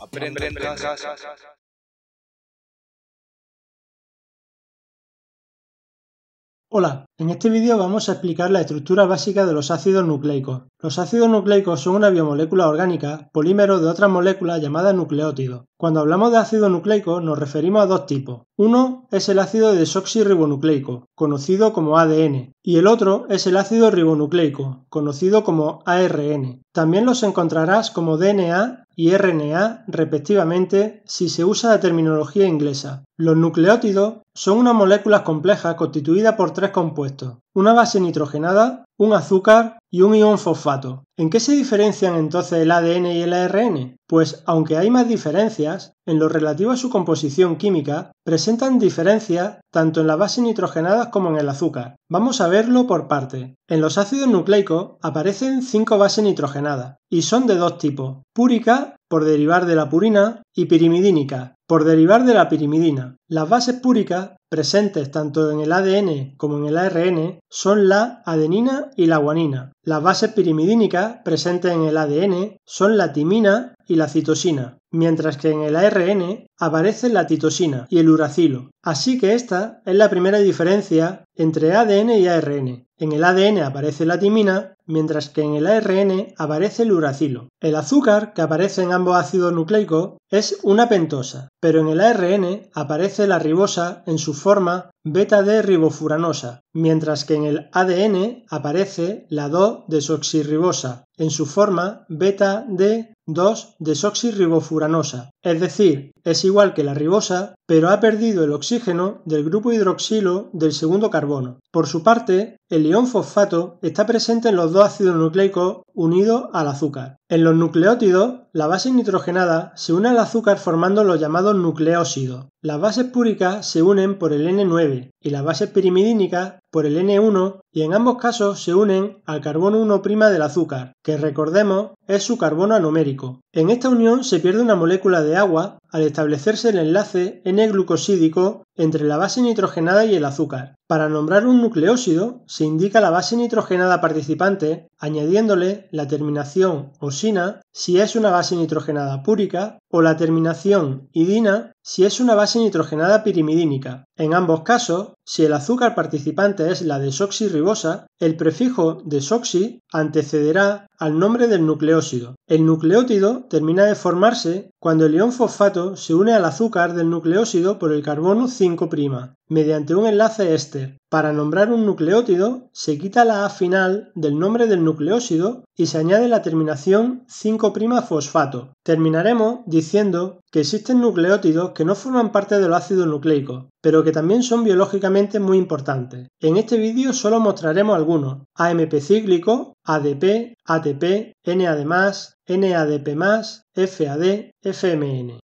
Aprende, en casa. Hola, en este vídeo vamos a explicar la estructura básica de los ácidos nucleicos. Los ácidos nucleicos son una biomolécula orgánica, polímero de otra molécula llamada nucleótido. Cuando hablamos de ácido nucleico nos referimos a dos tipos. Uno es el ácido desoxirribonucleico, conocido como ADN, y el otro es el ácido ribonucleico, conocido como ARN. También los encontrarás como DNA y RNA respectivamente si se usa la terminología inglesa. Los nucleótidos son unas moléculas complejas constituidas por tres compuestos una base nitrogenada, un azúcar y un ion fosfato. ¿En qué se diferencian entonces el ADN y el ARN? Pues aunque hay más diferencias, en lo relativo a su composición química, presentan diferencias tanto en las bases nitrogenadas como en el azúcar. Vamos a verlo por parte. En los ácidos nucleicos aparecen cinco bases nitrogenadas, y son de dos tipos, púrica, por derivar de la purina, y pirimidínica, por derivar de la pirimidina. Las bases púricas presentes tanto en el ADN como en el ARN son la adenina y la guanina. Las bases pirimidínicas presentes en el ADN son la timina y la citosina, mientras que en el ARN aparece la titosina y el uracilo. Así que esta es la primera diferencia entre ADN y ARN. En el ADN aparece la timina, mientras que en el ARN aparece el uracilo. El azúcar que aparece en ambos ácidos nucleicos es una pentosa, pero en el ARN aparece la ribosa en su Forma beta d ribofuranosa, mientras que en el ADN aparece la 2-desoxirribosa en su forma beta d 2-desoxirribofuranosa, es decir, es igual que la ribosa, pero ha perdido el oxígeno del grupo hidroxilo del segundo carbono. Por su parte, el ion fosfato está presente en los dos ácidos nucleicos unidos al azúcar. En los nucleótidos, la base nitrogenada se une al azúcar formando los llamados nucleósidos. Las bases púricas se unen por el N9 y las bases pirimidínicas por el N1 y en ambos casos se unen al carbono 1' del azúcar, que recordemos es su carbono anomérico. En esta unión se pierde una molécula de agua al establecerse el enlace N-glucosídico entre la base nitrogenada y el azúcar. Para nombrar un nucleósido se indica la base nitrogenada participante añadiéndole la terminación osina si es una base nitrogenada púrica o la terminación idina si es una base nitrogenada pirimidínica. En ambos casos si el azúcar participante es la desoxirribosa, el prefijo desoxi antecederá al nombre del nucleósido. El nucleótido termina de formarse cuando el ion fosfato se une al azúcar del nucleósido por el carbono 5' mediante un enlace éster. Para nombrar un nucleótido, se quita la A final del nombre del nucleósido y se añade la terminación 5'-fosfato. Terminaremos diciendo que existen nucleótidos que no forman parte del ácido nucleico, pero que también son biológicamente muy importantes. En este vídeo solo mostraremos algunos: AMP cíclico, ADP, ATP, NAD+, NADP+, FAD, FMN.